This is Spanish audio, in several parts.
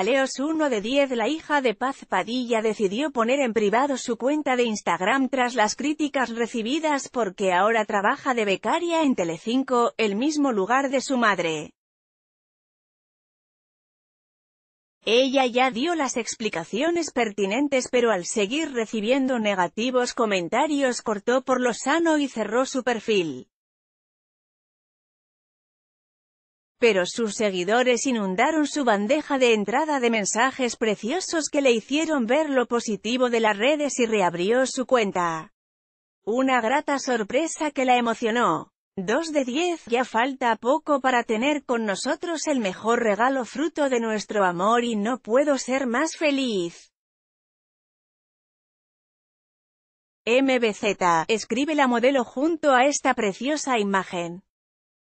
Aleos 1 de 10 La hija de Paz Padilla decidió poner en privado su cuenta de Instagram tras las críticas recibidas porque ahora trabaja de becaria en Telecinco, el mismo lugar de su madre. Ella ya dio las explicaciones pertinentes pero al seguir recibiendo negativos comentarios cortó por lo sano y cerró su perfil. pero sus seguidores inundaron su bandeja de entrada de mensajes preciosos que le hicieron ver lo positivo de las redes y reabrió su cuenta. Una grata sorpresa que la emocionó. 2 de 10, ya falta poco para tener con nosotros el mejor regalo fruto de nuestro amor y no puedo ser más feliz. MBZ, escribe la modelo junto a esta preciosa imagen.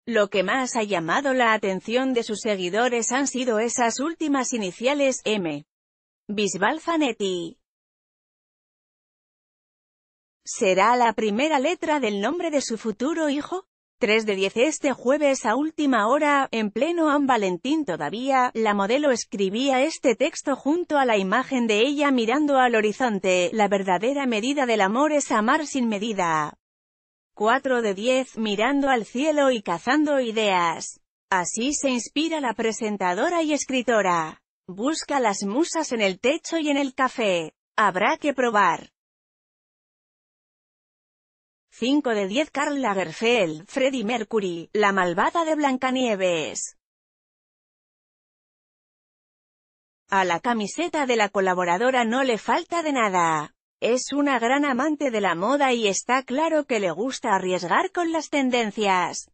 Lo que más ha llamado la atención de sus seguidores han sido esas últimas iniciales, M. Bisbal Fanetti. ¿Será la primera letra del nombre de su futuro hijo? 3 de 10 este jueves a última hora, en pleno San Valentín todavía, la modelo escribía este texto junto a la imagen de ella mirando al horizonte, la verdadera medida del amor es amar sin medida. 4 de 10 mirando al cielo y cazando ideas. Así se inspira la presentadora y escritora. Busca las musas en el techo y en el café. Habrá que probar. 5 de 10 Carla Lagerfeld, Freddie Mercury, La malvada de Blancanieves. A la camiseta de la colaboradora no le falta de nada. Es una gran amante de la moda y está claro que le gusta arriesgar con las tendencias.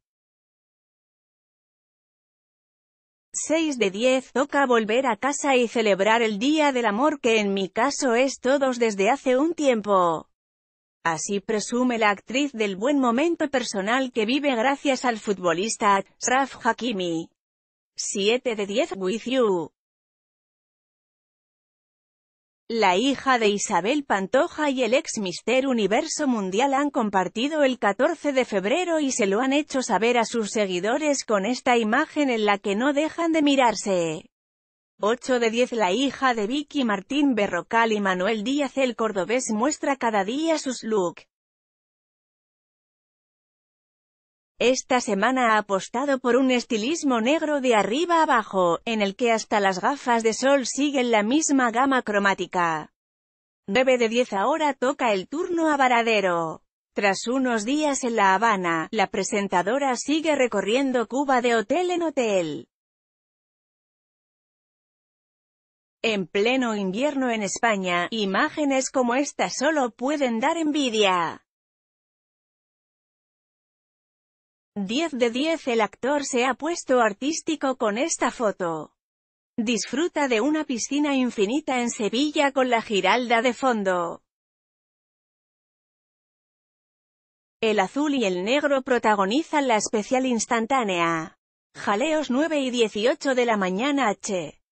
6 de 10 toca volver a casa y celebrar el Día del Amor que en mi caso es todos desde hace un tiempo. Así presume la actriz del buen momento personal que vive gracias al futbolista, Raf Hakimi. 7 de 10 With You la hija de Isabel Pantoja y el ex Mister Universo Mundial han compartido el 14 de febrero y se lo han hecho saber a sus seguidores con esta imagen en la que no dejan de mirarse. 8 de 10 La hija de Vicky Martín Berrocal y Manuel Díaz el cordobés muestra cada día sus look, Esta semana ha apostado por un estilismo negro de arriba abajo, en el que hasta las gafas de sol siguen la misma gama cromática. 9 de 10 ahora toca el turno a Varadero. Tras unos días en La Habana, la presentadora sigue recorriendo Cuba de hotel en hotel. En pleno invierno en España, imágenes como esta solo pueden dar envidia. 10 de 10 El actor se ha puesto artístico con esta foto. Disfruta de una piscina infinita en Sevilla con la Giralda de fondo. El azul y el negro protagonizan la especial instantánea. Jaleos 9 y 18 de la mañana H.